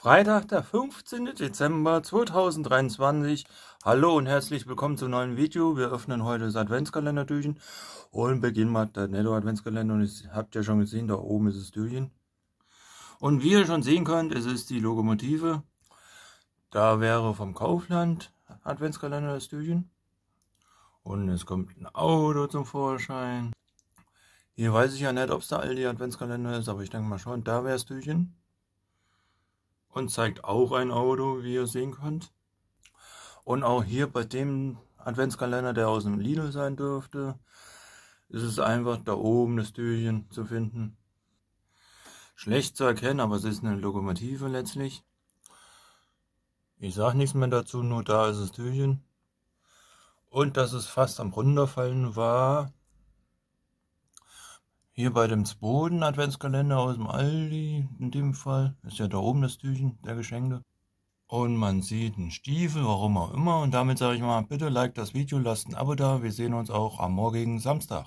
Freitag, der 15. Dezember 2023. Hallo und herzlich willkommen zum neuen Video. Wir öffnen heute das Adventskalender-Türchen und beginnen mit der Netto Adventskalender. Und ihr habt ja schon gesehen, da oben ist das Türchen. Und wie ihr schon sehen könnt, es ist die Lokomotive. Da wäre vom Kaufland Adventskalender das Türchen. Und es kommt ein Auto zum Vorschein. Hier weiß ich ja nicht, ob es da all die Adventskalender ist, aber ich denke mal schon, da wäre das Türchen und zeigt auch ein Auto, wie ihr sehen könnt. Und auch hier bei dem Adventskalender, der aus dem Lidl sein dürfte, ist es einfach da oben das Türchen zu finden. Schlecht zu erkennen, aber es ist eine Lokomotive letztlich. Ich sage nichts mehr dazu, nur da ist das Türchen. Und dass es fast am Runterfallen war, hier bei dem zweiten Adventskalender aus dem Aldi, in dem Fall, ist ja da oben das Türchen der Geschenke. Und man sieht einen Stiefel, warum auch immer. Und damit sage ich mal, bitte like das Video, lasst ein Abo da. Wir sehen uns auch am morgigen Samstag.